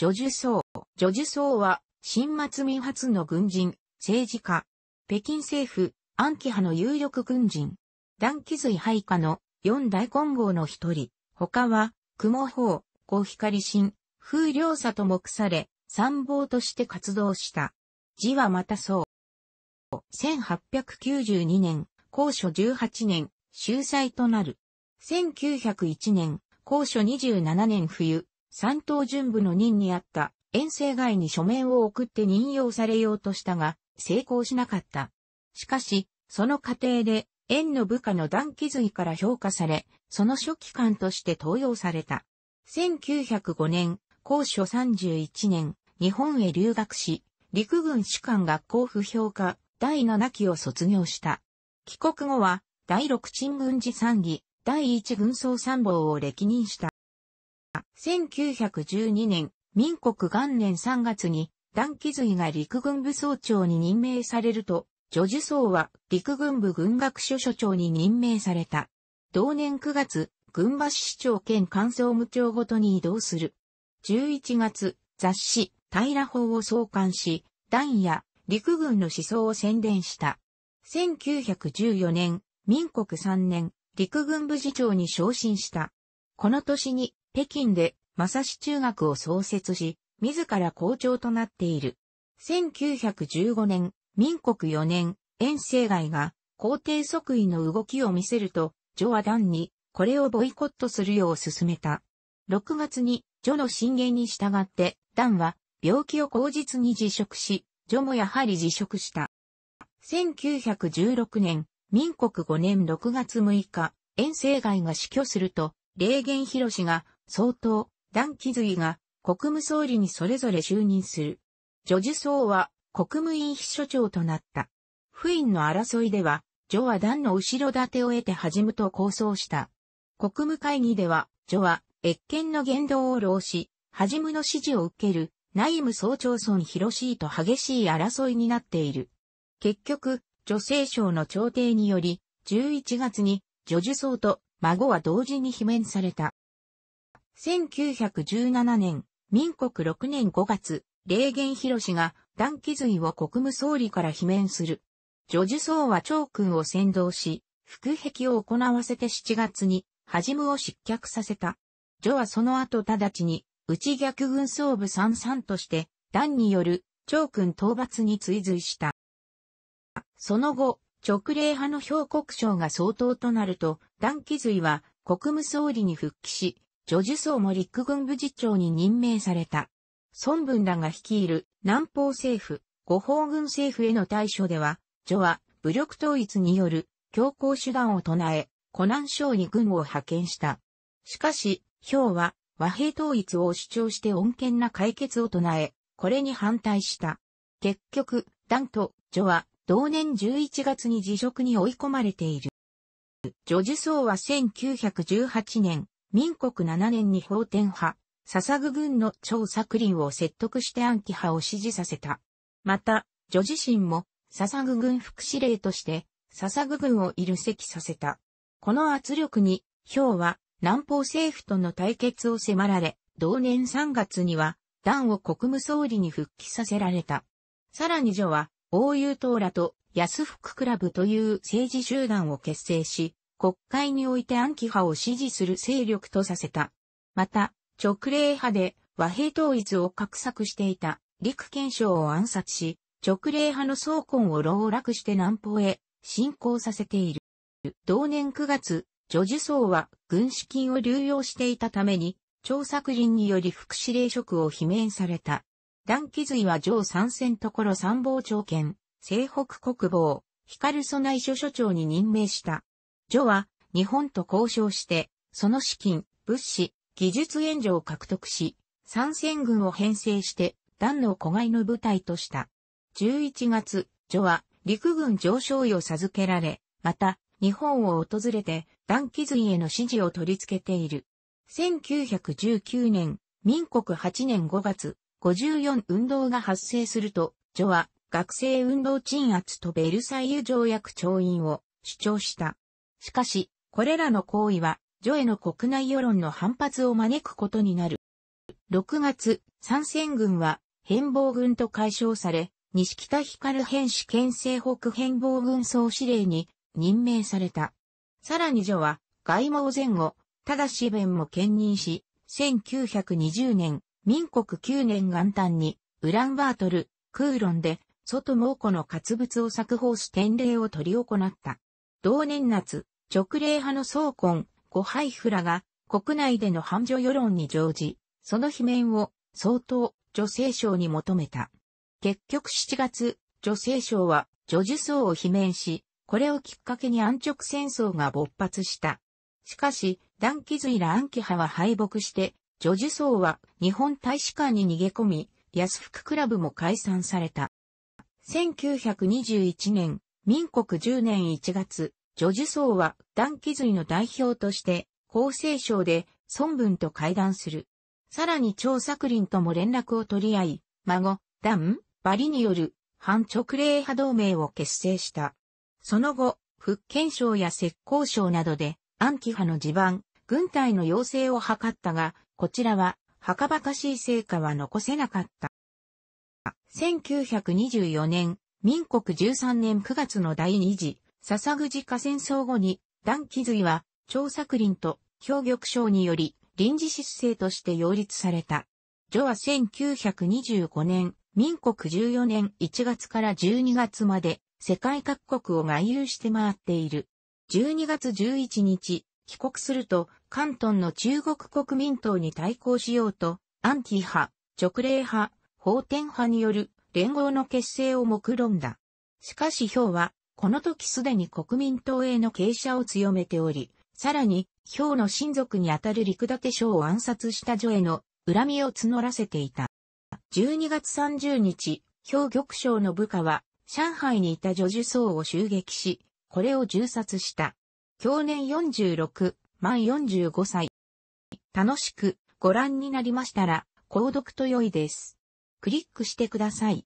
女樹層。女樹層は、新末民発の軍人、政治家、北京政府、安徽派の有力軍人、団気髄配下の四大混合の一人、他は、雲法、五光神、風良佐と目され、参謀として活動した。字はまたそう。1892年、高所18年、秀才となる。1901年、高所27年冬、三等準部の任にあった遠征外に書面を送って任用されようとしたが、成功しなかった。しかし、その過程で、縁の部下の段気髄から評価され、その書記官として登用された。1905年、高所31年、日本へ留学し、陸軍士官学校不評価第7期を卒業した。帰国後は、第6鎮軍事参議、第1軍総参謀を歴任した。1912年、民国元年3月に、段気髄が陸軍部総長に任命されると、女児総は陸軍部軍学所所長に任命された。同年9月、軍馬市長兼官総務長ごとに移動する。11月、雑誌、平法を創刊し、段や陸軍の思想を宣伝した。1914年、民国3年、陸軍部次長に昇進した。この年に北京で、正志中学を創設し、自ら校長となっている。1915年、民国4年、遠征外が、皇帝即位の動きを見せると、女は段に、これをボイコットするよう勧めた。6月に、女の進言に従って、段は、病気を口実に辞職し、女もやはり辞職した。1916年、民国5年6月6日、遠征外が死去すると、霊源博士が総統、団気髄が国務総理にそれぞれ就任する。女ュ総は国務院秘書長となった。不院の争いでは、ジョは団の後ろ盾を得て始むと構想した。国務会議では、ジョは、越見の言動を浪し、始むの指示を受ける、内務総長村広いと激しい争いになっている。結局、女性省の調停により、11月に、女樹総と孫は同時に罷免された。1917年、民国6年5月、霊源広が断気髄を国務総理から罷免する。ジョジュは長君を先導し、副壁を行わせて7月に、はじむを失脚させた。ジョはその後直ちに、内逆軍総部三々として、段による長君討伐に追随した。その後、直令派の兵国省が総統となると、段気髄は国務総理に復帰し、ジョジュソウも陸軍部次長に任命された。孫文らが率いる南方政府、五方軍政府への対処では、ジョは武力統一による強硬手段を唱え、湖南省に軍を派遣した。しかし、ヒョウは和平統一を主張して穏健な解決を唱え、これに反対した。結局、ダンとョは同年11月に辞職に追い込まれている。ジョジュソーは1918年、民国7年に法典派、笹具軍の張作林を説得して暗記派を支持させた。また、女自身も笹具軍副司令として笹具軍を入籍させた。この圧力に、氷は南方政府との対決を迫られ、同年3月には、段を国務総理に復帰させられた。さらに女は、大友党らと安福クラブという政治集団を結成し、国会において暗記派を支持する勢力とさせた。また、直令派で和平統一を画策していた陸憲章を暗殺し、直令派の総根を牢絡して南方へ侵攻させている。同年9月、女樹ジ層は軍資金を流用していたために、張作人により副司令職を罷免された。段気髄は上参戦ところ参謀長兼、西北国防、光備内所所長に任命した。ジョは日本と交渉して、その資金、物資、技術援助を獲得し、参戦軍を編成して、団の子飼いの部隊とした。11月、ジョは陸軍上昇位を授けられ、また、日本を訪れて、団機髄への支持を取り付けている。1919年、民国8年5月、54運動が発生すると、ジョは学生運動鎮圧とベルサイユ条約調印を主張した。しかし、これらの行為は、ジョエの国内世論の反発を招くことになる。6月、参戦軍は、変貌軍と解消され、西北光変士県西北変貌軍総司令に任命された。さらに女は、外貌前後、ただし弁も兼任し、1920年、民国9年元旦に、ウランバートル、空論で、外蒙古の活物を作法し典礼を取り行った。同年夏、直令派の総根、ご配布らが国内での繁盛世論に乗じ、その罷免を相当女性省に求めた。結局7月、女性省は女受層を罷免し、これをきっかけに安直戦争が勃発した。しかし、断気髄ら暗記派は敗北して、女受層は日本大使館に逃げ込み、安福クラブも解散された。1921年、民国10年1月、女児僧は断気髄の代表として、厚生省で孫文と会談する。さらに張作林とも連絡を取り合い、孫、段、バリによる反直令派同盟を結成した。その後、福建省や浙江省などで、暗記派の地盤、軍隊の要請を図ったが、こちらは、はかばかしい成果は残せなかった。1924年、民国13年9月の第二次、笹口河戦争後に、段気髄は、張作林と、協玉章により、臨時失政として擁立された。女は1925年、民国14年1月から12月まで、世界各国を外遊して回っている。12月11日、帰国すると、関東の中国国民党に対抗しようと、アンティ派、直令派、法典派による連合の結成を目論んだ。しかし氷は、この時すでに国民党への傾斜を強めており、さらに、氷の親族にあたる陸立省を暗殺した女への恨みを募らせていた。12月30日、氷玉省の部下は、上海にいた女樹僧を襲撃し、これを銃殺した。去年46、満45歳。楽しくご覧になりましたら、購読と良いです。クリックしてください。